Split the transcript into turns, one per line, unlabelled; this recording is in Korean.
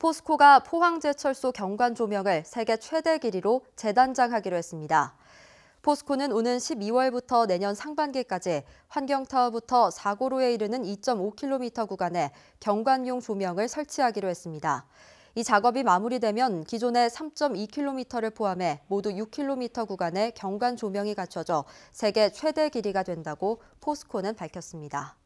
포스코가 포항제철소 경관 조명을 세계 최대 길이로 재단장하기로 했습니다. 포스코는 오는 12월부터 내년 상반기까지 환경타워부터 사고로에 이르는 2.5km 구간에 경관용 조명을 설치하기로 했습니다. 이 작업이 마무리되면 기존의 3.2km를 포함해 모두 6km 구간에 경관 조명이 갖춰져 세계 최대 길이가 된다고 포스코는 밝혔습니다.